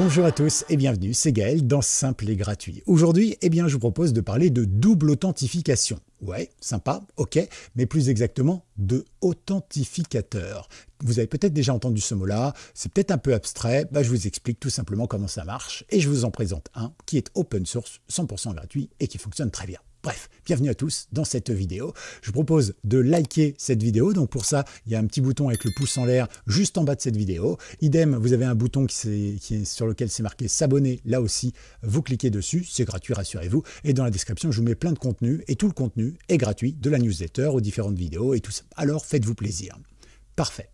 Bonjour à tous et bienvenue, c'est Gaël dans Simple et Gratuit. Aujourd'hui, eh bien, je vous propose de parler de double authentification. Ouais, sympa, ok, mais plus exactement de authentificateur. Vous avez peut-être déjà entendu ce mot-là, c'est peut-être un peu abstrait, bah, je vous explique tout simplement comment ça marche et je vous en présente un qui est open source, 100% gratuit et qui fonctionne très bien. Bref, bienvenue à tous dans cette vidéo. Je vous propose de liker cette vidéo. Donc pour ça, il y a un petit bouton avec le pouce en l'air juste en bas de cette vidéo. Idem, vous avez un bouton sur lequel c'est marqué s'abonner. Là aussi, vous cliquez dessus. C'est gratuit, rassurez-vous. Et dans la description, je vous mets plein de contenu. Et tout le contenu est gratuit, de la newsletter aux différentes vidéos et tout ça. Alors faites-vous plaisir. Parfait.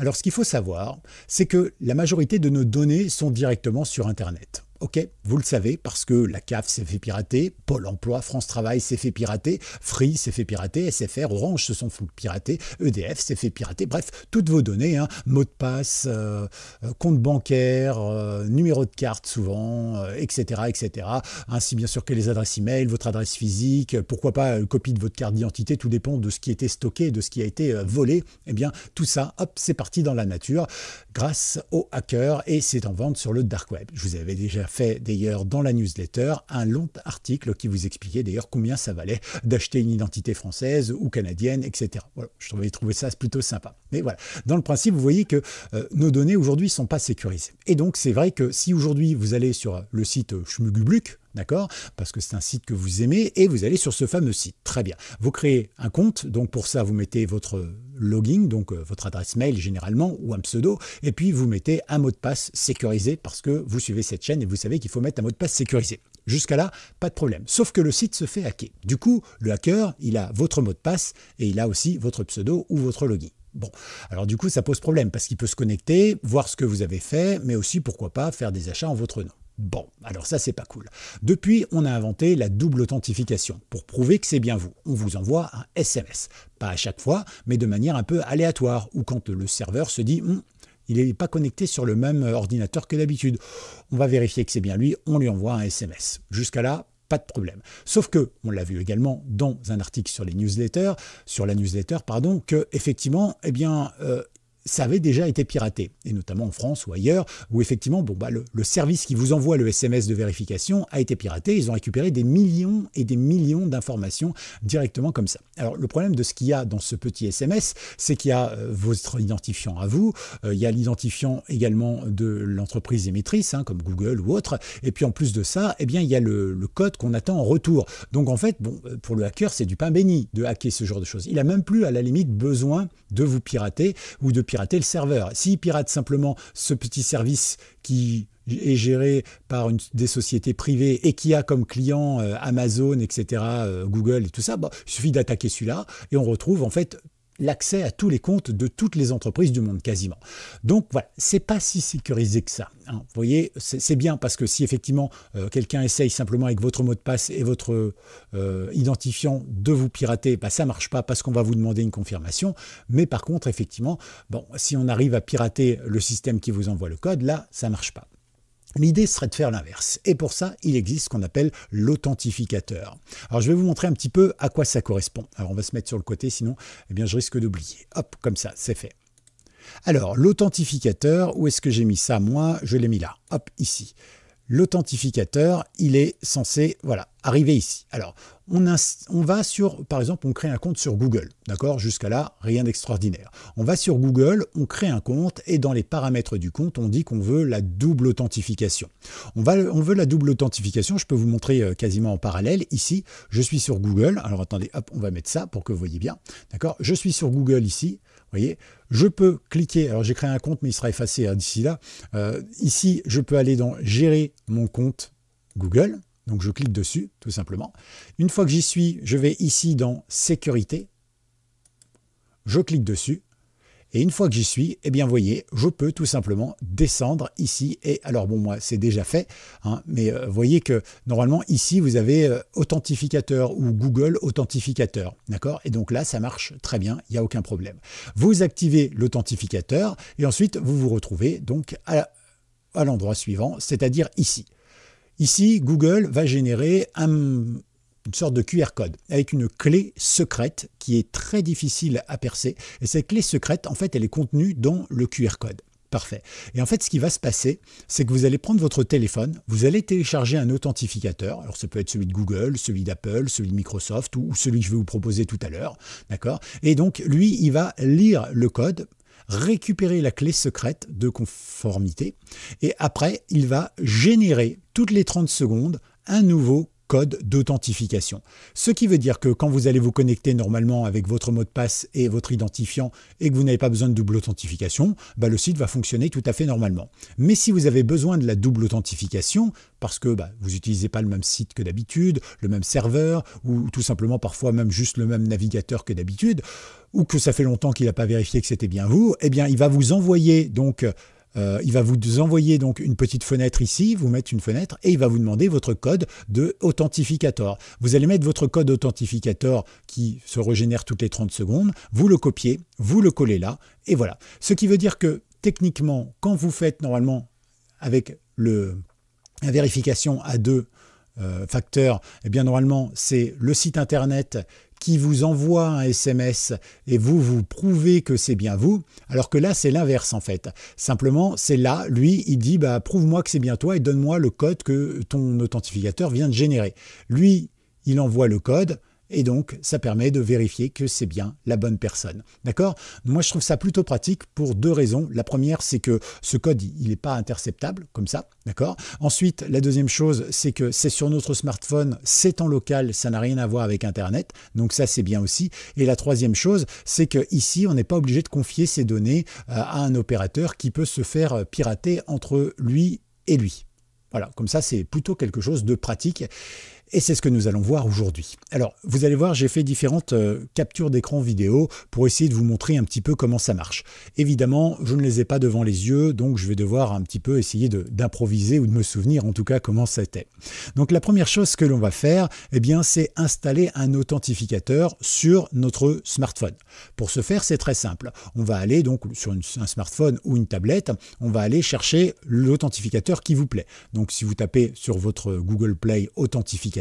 Alors ce qu'il faut savoir, c'est que la majorité de nos données sont directement sur Internet ok, vous le savez, parce que la CAF s'est fait pirater, Pôle emploi, France Travail s'est fait pirater, Free s'est fait pirater, SFR, Orange se sont pirater, EDF s'est fait pirater, bref, toutes vos données, mots hein, mot de passe, comptes euh, euh, compte bancaire, euh, numéro de carte souvent, etc., etc. Ainsi bien sûr que les adresses e-mail, votre adresse physique, pourquoi pas une copie de votre carte d'identité, tout dépend de ce qui était stocké, de ce qui a été volé, eh bien tout ça, hop, c'est parti dans la nature grâce aux hackers et c'est en vente sur le dark web. Je vous avais déjà fait d'ailleurs dans la newsletter un long article qui vous expliquait d'ailleurs combien ça valait d'acheter une identité française ou canadienne, etc. je trouvais, ça plutôt sympa. Mais voilà, dans le principe, vous voyez que euh, nos données aujourd'hui ne sont pas sécurisées. Et donc c'est vrai que si aujourd'hui vous allez sur le site schmugubluc d'accord Parce que c'est un site que vous aimez et vous allez sur ce fameux site. Très bien. Vous créez un compte, donc pour ça vous mettez votre logging, donc euh, votre adresse mail généralement, ou un pseudo, et puis vous mettez un mot de passe sécurisé parce que vous suivez cette chaîne et vous savez qu'il faut mettre un mot de passe sécurisé. Jusqu'à là, pas de problème. Sauf que le site se fait hacker. Du coup, le hacker, il a votre mot de passe et il a aussi votre pseudo ou votre login. Bon, alors du coup, ça pose problème parce qu'il peut se connecter, voir ce que vous avez fait, mais aussi, pourquoi pas, faire des achats en votre nom. Bon, alors ça c'est pas cool. Depuis, on a inventé la double authentification pour prouver que c'est bien vous. On vous envoie un SMS, pas à chaque fois, mais de manière un peu aléatoire ou quand le serveur se dit hum, il n'est pas connecté sur le même ordinateur que d'habitude. On va vérifier que c'est bien lui, on lui envoie un SMS. Jusqu'à là, pas de problème. Sauf que, on l'a vu également dans un article sur les newsletters, sur la newsletter, pardon, que effectivement, eh bien, euh, ça avait déjà été piraté, et notamment en France ou ailleurs, où effectivement, bon, bah, le, service qui vous envoie le SMS de vérification a été piraté, ils ont récupéré des millions et des millions d'informations directement comme ça. Alors le problème de ce qu'il y a dans ce petit SMS, c'est qu'il y a euh, votre identifiant à vous, euh, il y a l'identifiant également de l'entreprise émettrice, hein, comme Google ou autre, et puis en plus de ça, eh bien, il y a le, le code qu'on attend en retour. Donc en fait, bon, euh, pour le hacker, c'est du pain béni de hacker ce genre de choses. Il n'a même plus à la limite besoin de vous pirater ou de pirater pirater le serveur. s'il pirate simplement ce petit service qui est géré par une, des sociétés privées et qui a comme client euh, Amazon, etc., euh, Google et tout ça, bah, il suffit d'attaquer celui-là et on retrouve en fait l'accès à tous les comptes de toutes les entreprises du monde quasiment. Donc voilà, c'est pas si sécurisé que ça. Hein. Vous voyez, c'est bien parce que si effectivement euh, quelqu'un essaye simplement avec votre mot de passe et votre euh, identifiant de vous pirater, ça bah, ça marche pas parce qu'on va vous demander une confirmation. Mais par contre, effectivement, bon, si on arrive à pirater le système qui vous envoie le code, là, ça marche pas. L'idée serait de faire l'inverse. Et pour ça, il existe ce qu'on appelle l'authentificateur. Alors je vais vous montrer un petit peu à quoi ça correspond. Alors on va se mettre sur le côté, sinon eh bien, je risque d'oublier. Hop, comme ça, c'est fait. Alors l'authentificateur, où est-ce que j'ai mis ça Moi, je l'ai mis là. Hop, ici l'authentificateur, il est censé voilà, arriver ici. Alors, on, va sur, par exemple, on crée un compte sur Google, d'accord Jusqu'à là, rien d'extraordinaire. On va sur Google, on crée un compte, et dans les paramètres du compte, on dit qu'on veut la double authentification. On, on veut la double authentification, je peux vous montrer euh, quasiment en parallèle. Ici, je suis sur Google, alors attendez, hop, on va mettre ça pour que vous voyez bien, d'accord Je suis sur Google ici, voyez, je peux cliquer, alors j'ai créé un compte mais il sera effacé hein, d'ici là. Euh, ici, je peux aller dans Gérer mon compte Google, donc je clique dessus tout simplement. Une fois que j'y suis, je vais ici dans Sécurité, je clique dessus, et une fois que j'y suis, eh bien, voyez, je peux tout simplement descendre ici. Et alors, bon, moi, c'est déjà fait, hein, mais euh, voyez que normalement, ici, vous avez euh, Authentificateur ou Google Authentificateur. D'accord Et donc là, ça marche très bien, il n'y a aucun problème. Vous activez l'authentificateur et ensuite, vous vous retrouvez donc à l'endroit suivant, c'est-à-dire ici. Ici, Google va générer un une sorte de QR code avec une clé secrète qui est très difficile à percer. Et cette clé secrète, en fait, elle est contenue dans le QR code. Parfait. Et en fait, ce qui va se passer, c'est que vous allez prendre votre téléphone, vous allez télécharger un authentificateur. Alors, ça peut être celui de Google, celui d'Apple, celui de Microsoft ou celui que je vais vous proposer tout à l'heure. D'accord Et donc, lui, il va lire le code récupérer la clé secrète de conformité et après il va générer toutes les 30 secondes un nouveau code d'authentification. Ce qui veut dire que quand vous allez vous connecter normalement avec votre mot de passe et votre identifiant et que vous n'avez pas besoin de double authentification, bah, le site va fonctionner tout à fait normalement. Mais si vous avez besoin de la double authentification, parce que bah, vous n'utilisez pas le même site que d'habitude, le même serveur, ou tout simplement parfois même juste le même navigateur que d'habitude, ou que ça fait longtemps qu'il n'a pas vérifié que c'était bien vous, eh bien il va vous envoyer donc euh, il va vous envoyer donc une petite fenêtre ici, vous mettre une fenêtre et il va vous demander votre code de authentificateur. Vous allez mettre votre code d'authentificateur qui se régénère toutes les 30 secondes, vous le copiez, vous le collez là et voilà. Ce qui veut dire que techniquement, quand vous faites normalement avec le, la vérification à deux euh, facteurs, eh bien normalement c'est le site internet qui vous envoie un SMS et vous vous prouvez que c'est bien vous, alors que là c'est l'inverse en fait. Simplement c'est là, lui il dit bah prouve-moi que c'est bien toi et donne-moi le code que ton authentificateur vient de générer. Lui il envoie le code, et donc ça permet de vérifier que c'est bien la bonne personne. D'accord Moi je trouve ça plutôt pratique pour deux raisons. La première c'est que ce code il n'est pas interceptable comme ça, d'accord Ensuite la deuxième chose c'est que c'est sur notre smartphone, c'est en local, ça n'a rien à voir avec internet, donc ça c'est bien aussi. Et la troisième chose c'est que ici on n'est pas obligé de confier ces données euh, à un opérateur qui peut se faire euh, pirater entre lui et lui. Voilà, comme ça c'est plutôt quelque chose de pratique. Et c'est ce que nous allons voir aujourd'hui. Alors, vous allez voir, j'ai fait différentes euh, captures d'écran vidéo pour essayer de vous montrer un petit peu comment ça marche. Évidemment, je ne les ai pas devant les yeux, donc je vais devoir un petit peu essayer d'improviser ou de me souvenir en tout cas comment c'était. Donc la première chose que l'on va faire, eh bien, c'est installer un authentificateur sur notre smartphone. Pour ce faire, c'est très simple. On va aller donc sur un smartphone ou une tablette, on va aller chercher l'authentificateur qui vous plaît. Donc si vous tapez sur votre Google Play authentificateur,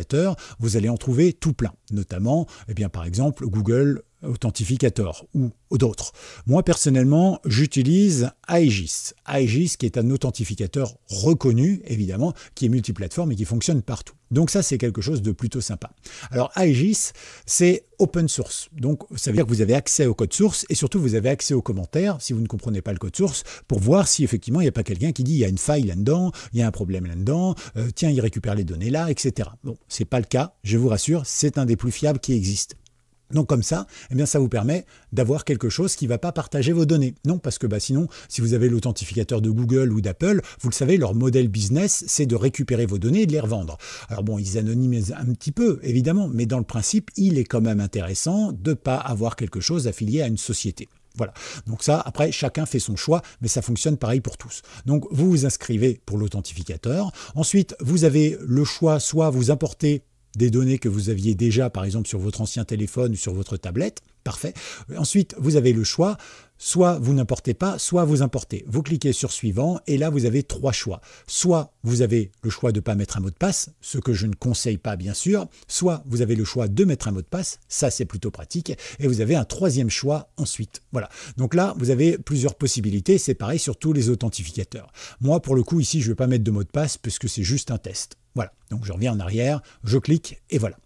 vous allez en trouver tout plein, notamment, eh bien, par exemple, Google authentificateur ou d'autres. Moi personnellement, j'utilise Aegis. Aegis qui est un authentificateur reconnu, évidemment, qui est multiplateforme et qui fonctionne partout. Donc ça, c'est quelque chose de plutôt sympa. Alors Aegis, c'est open source. Donc ça veut dire que vous avez accès au code source et surtout vous avez accès aux commentaires, si vous ne comprenez pas le code source, pour voir si effectivement il n'y a pas quelqu'un qui dit il y a une faille là-dedans, il y a un problème là-dedans, euh, tiens, il récupère les données là, etc. Bon, c'est pas le cas, je vous rassure, c'est un des plus fiables qui existe. Donc comme ça, eh bien ça vous permet d'avoir quelque chose qui ne va pas partager vos données. Non, parce que bah, sinon, si vous avez l'authentificateur de Google ou d'Apple, vous le savez, leur modèle business, c'est de récupérer vos données et de les revendre. Alors bon, ils anonymisent un petit peu, évidemment, mais dans le principe, il est quand même intéressant de ne pas avoir quelque chose affilié à une société. Voilà. Donc ça, après, chacun fait son choix, mais ça fonctionne pareil pour tous. Donc vous vous inscrivez pour l'authentificateur. Ensuite, vous avez le choix, soit vous importez des données que vous aviez déjà, par exemple, sur votre ancien téléphone ou sur votre tablette. Parfait. Ensuite, vous avez le choix. Soit vous n'importez pas, soit vous importez. Vous cliquez sur suivant et là, vous avez trois choix. Soit vous avez le choix de ne pas mettre un mot de passe, ce que je ne conseille pas, bien sûr. Soit vous avez le choix de mettre un mot de passe. Ça, c'est plutôt pratique. Et vous avez un troisième choix ensuite. Voilà. Donc là, vous avez plusieurs possibilités. C'est pareil sur tous les authentificateurs. Moi, pour le coup, ici, je ne vais pas mettre de mot de passe puisque c'est juste un test. Voilà, donc je reviens en arrière, je clique et voilà.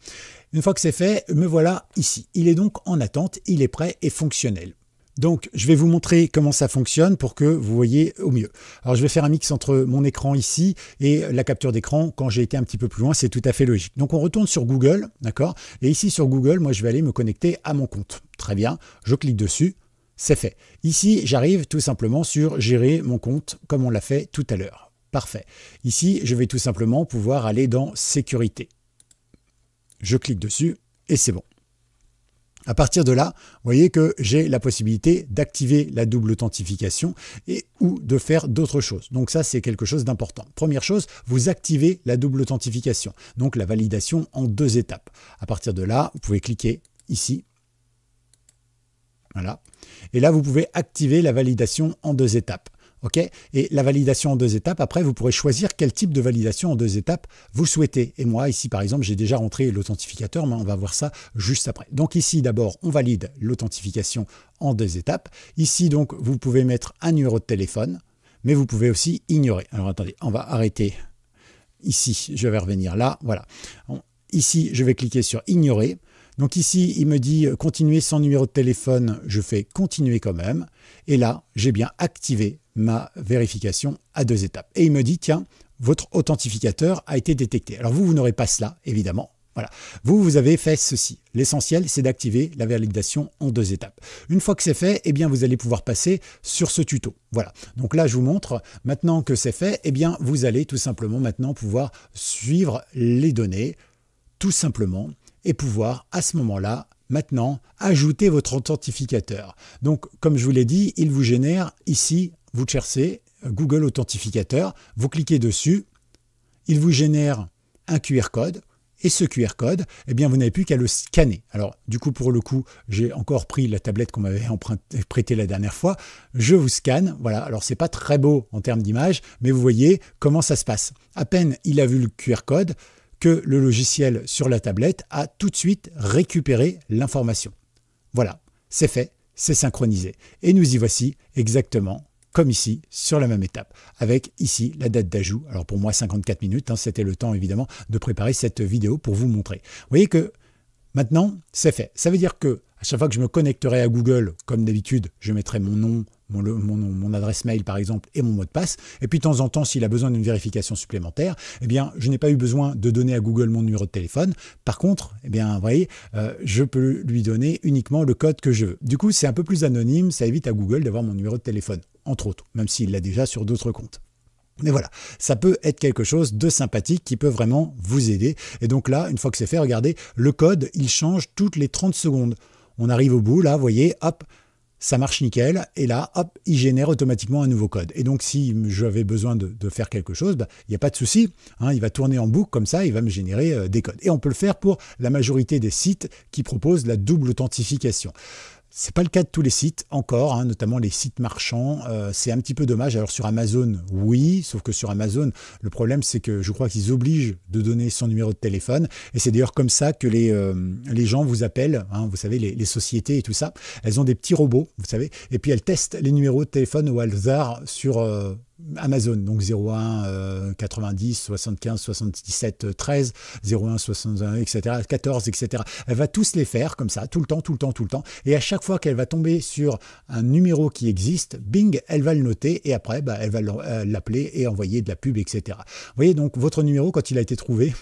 Une fois que c'est fait, me voilà ici. Il est donc en attente, il est prêt et fonctionnel. Donc, je vais vous montrer comment ça fonctionne pour que vous voyez au mieux. Alors, je vais faire un mix entre mon écran ici et la capture d'écran. Quand j'ai été un petit peu plus loin, c'est tout à fait logique. Donc, on retourne sur Google, d'accord Et ici, sur Google, moi, je vais aller me connecter à mon compte. Très bien, je clique dessus, c'est fait. Ici, j'arrive tout simplement sur gérer mon compte comme on l'a fait tout à l'heure. Parfait. Ici, je vais tout simplement pouvoir aller dans Sécurité. Je clique dessus et c'est bon. À partir de là, vous voyez que j'ai la possibilité d'activer la double authentification et ou de faire d'autres choses. Donc ça, c'est quelque chose d'important. Première chose, vous activez la double authentification, donc la validation en deux étapes. À partir de là, vous pouvez cliquer ici. Voilà. Et là, vous pouvez activer la validation en deux étapes. OK Et la validation en deux étapes, après, vous pourrez choisir quel type de validation en deux étapes vous souhaitez. Et moi, ici, par exemple, j'ai déjà rentré l'authentificateur, mais on va voir ça juste après. Donc ici, d'abord, on valide l'authentification en deux étapes. Ici, donc, vous pouvez mettre un numéro de téléphone, mais vous pouvez aussi ignorer. Alors, attendez, on va arrêter ici. Je vais revenir là. Voilà. Ici, je vais cliquer sur « Ignorer ». Donc ici, il me dit euh, continuer sans numéro de téléphone, je fais continuer quand même. Et là, j'ai bien activé ma vérification à deux étapes. Et il me dit, tiens, votre authentificateur a été détecté. Alors vous, vous n'aurez pas cela, évidemment. Voilà. Vous, vous avez fait ceci. L'essentiel, c'est d'activer la validation en deux étapes. Une fois que c'est fait, eh bien, vous allez pouvoir passer sur ce tuto. Voilà. Donc là, je vous montre. Maintenant que c'est fait, eh bien, vous allez tout simplement maintenant pouvoir suivre les données, tout simplement, et pouvoir à ce moment-là maintenant ajouter votre authentificateur. Donc comme je vous l'ai dit, il vous génère ici, vous cherchez euh, Google Authentificateur, vous cliquez dessus, il vous génère un QR code et ce QR code, eh bien, vous n'avez plus qu'à le scanner. Alors, du coup, pour le coup, j'ai encore pris la tablette qu'on m'avait prêtée la dernière fois. Je vous scanne. Voilà. Alors, c'est pas très beau en termes d'image, mais vous voyez comment ça se passe. À peine il a vu le QR code, que le logiciel sur la tablette a tout de suite récupéré l'information. Voilà, c'est fait, c'est synchronisé. Et nous y voici exactement comme ici, sur la même étape, avec ici la date d'ajout. Alors pour moi, 54 minutes, hein, c'était le temps évidemment de préparer cette vidéo pour vous montrer. Vous voyez que maintenant, c'est fait. Ça veut dire que à chaque fois que je me connecterai à Google, comme d'habitude, je mettrai mon nom, mon, adresse mail par exemple et mon mot de passe. Et puis de temps en temps, s'il a besoin d'une vérification supplémentaire, eh bien, je n'ai pas eu besoin de donner à Google mon numéro de téléphone. Par contre, eh bien, vous voyez, euh, je peux lui donner uniquement le code que je veux. Du coup, c'est un peu plus anonyme, ça évite à Google d'avoir mon numéro de téléphone, entre autres, même s'il l'a déjà sur d'autres comptes. Mais voilà, ça peut être quelque chose de sympathique qui peut vraiment vous aider. Et donc là, une fois que c'est fait, regardez, le code, il change toutes les 30 secondes. On arrive au bout, là, vous voyez, hop, ça marche nickel, et là, hop, il génère automatiquement un nouveau code. Et donc, si j'avais besoin de, faire quelque chose, bah, il n'y a pas de souci, hein, il va tourner en boucle comme ça, il va me générer euh, des codes. Et on peut le faire pour la majorité des sites qui proposent la double authentification. C'est pas le cas de tous les sites encore, hein, notamment les sites marchands. Euh, c'est un petit peu dommage. Alors sur Amazon, oui, sauf que sur Amazon, le problème c'est que je crois qu'ils obligent de donner son numéro de téléphone. Et c'est d'ailleurs comme ça que les, euh, les gens vous appellent. Hein, vous savez, les, les, sociétés et tout ça, elles ont des petits robots, vous savez, et puis elles testent les numéros de téléphone au hasard sur euh, Amazon, donc 01 90 75 77 13, 01 61, etc., 14, etc. Elle va tous les faire comme ça, tout le temps, tout le temps, tout le temps. Et à chaque fois qu'elle va tomber sur un numéro qui existe, bing, elle va le noter et après, bah, elle va euh, l'appeler et envoyer de la pub, etc. Vous voyez donc votre numéro, quand il a été trouvé,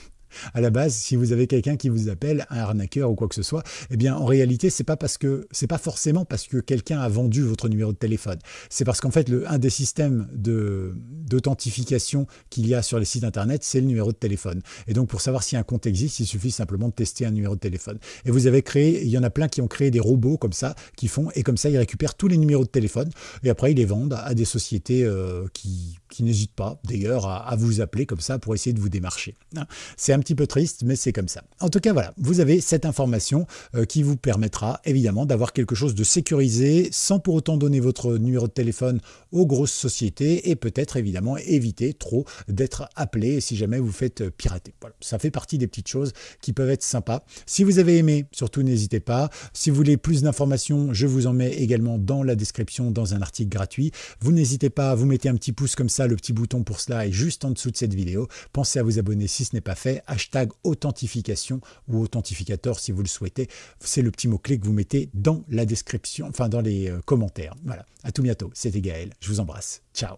à la base, si vous avez quelqu'un qui vous appelle, un arnaqueur ou quoi que ce soit, eh bien, en réalité, c'est pas parce que, c'est pas forcément parce que quelqu'un a vendu votre numéro de téléphone. C'est parce qu'en fait, le, un des systèmes de, d'authentification qu'il y a sur les sites internet, c'est le numéro de téléphone. Et donc, pour savoir si un compte existe, il suffit simplement de tester un numéro de téléphone. Et vous avez créé, il y en a plein qui ont créé des robots comme ça, qui font, et comme ça, ils récupèrent tous les numéros de téléphone, et après, ils les vendent à des sociétés euh, qui, qui n'hésitent pas, d'ailleurs, à, à, vous appeler comme ça pour essayer de vous démarcher. Hein. C'est un petit peu triste, mais c'est comme ça. En tout cas, voilà, vous avez cette information euh, qui vous permettra évidemment d'avoir quelque chose de sécurisé sans pour autant donner votre numéro de téléphone aux grosses sociétés et peut-être évidemment éviter trop d'être appelé si jamais vous faites euh, pirater. Voilà, ça fait partie des petites choses qui peuvent être sympas. Si vous avez aimé, surtout n'hésitez pas. Si vous voulez plus d'informations, je vous en mets également dans la description dans un article gratuit. Vous n'hésitez pas, à vous mettez un petit pouce comme ça, le petit bouton pour cela est juste en dessous de cette vidéo. Pensez à vous abonner si ce n'est pas fait hashtag authentification ou authentificateur si vous le souhaitez. C'est le petit mot-clé que vous mettez dans la description, enfin dans les euh, commentaires. Voilà, à tout bientôt, c'était Gaël, je vous embrasse, ciao